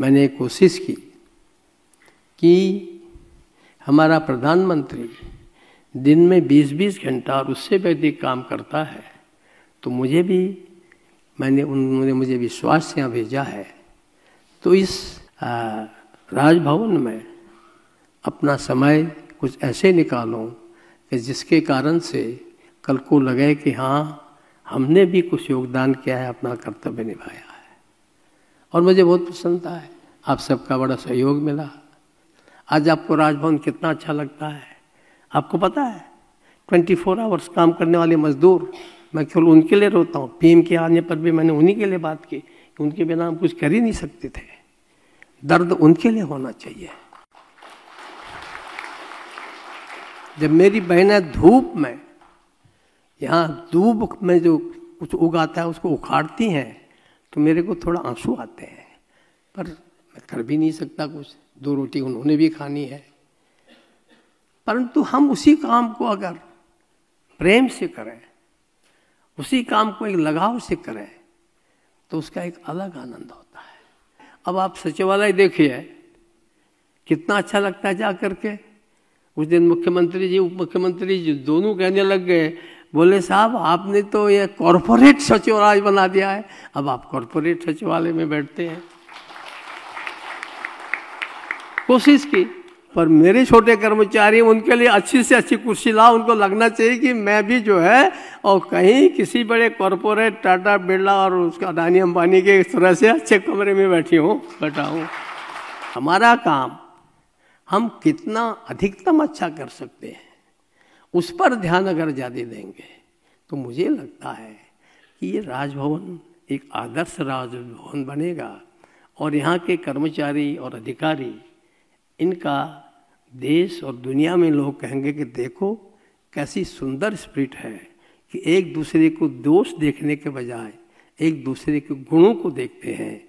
मैंने कोशिश की कि हमारा प्रधानमंत्री दिन में 20-20 घंटा और उससे भी अधिक काम करता है तो मुझे भी मैंने उन्होंने मुझे विश्वास से यहाँ भेजा है तो इस राजभवन में अपना समय कुछ ऐसे निकालो कि जिसके कारण से कल को लगे कि हाँ हमने भी कुछ योगदान किया है अपना कर्तव्य निभाया और मुझे बहुत प्रसन्नता है आप सबका बड़ा सहयोग मिला आज आपको राजभवन कितना अच्छा लगता है आपको पता है 24 फोर आवर्स काम करने वाले मजदूर मैं केवल उनके लिए रोता हूँ पीएम के आने पर भी मैंने उन्हीं के लिए बात की कि उनके बिना हम कुछ कर ही नहीं सकते थे दर्द उनके लिए होना चाहिए जब मेरी बहनें धूप में यहाँ धूप में जो कुछ उगाता है उसको उखाड़ती हैं तो मेरे को थोड़ा आंसू आते हैं पर मैं कर भी नहीं सकता कुछ दो रोटी उन्होंने भी खानी है परंतु हम उसी काम को अगर प्रेम से करें उसी काम को एक लगाव से करें तो उसका एक अलग आनंद होता है अब आप सचिवालय देखिए कितना अच्छा लगता है जा करके उस दिन मुख्यमंत्री जी उप मुख्यमंत्री जी दोनों कहने लग गए बोले साहब आपने तो ये कॉरपोरेट सचिवालय बना दिया है अब आप कॉरपोरेट सचिवालय में बैठते हैं कोशिश की पर मेरे छोटे कर्मचारी उनके लिए अच्छी से अच्छी कुर्सी लाओ उनको लगना चाहिए कि मैं भी जो है और कहीं किसी बड़े कॉरपोरेट टाटा बिरला और उसका अडानी अंबानी के इस तरह से अच्छे कमरे में बैठी हूँ बैठा हूँ हमारा काम हम कितना अधिकतम अच्छा कर सकते हैं उस पर ध्यान अगर ज़्यादा देंगे तो मुझे लगता है कि ये राजभवन एक आदर्श राजभवन बनेगा और यहाँ के कर्मचारी और अधिकारी इनका देश और दुनिया में लोग कहेंगे कि देखो कैसी सुंदर स्प्रिट है कि एक दूसरे को दोष देखने के बजाय एक दूसरे के गुणों को देखते हैं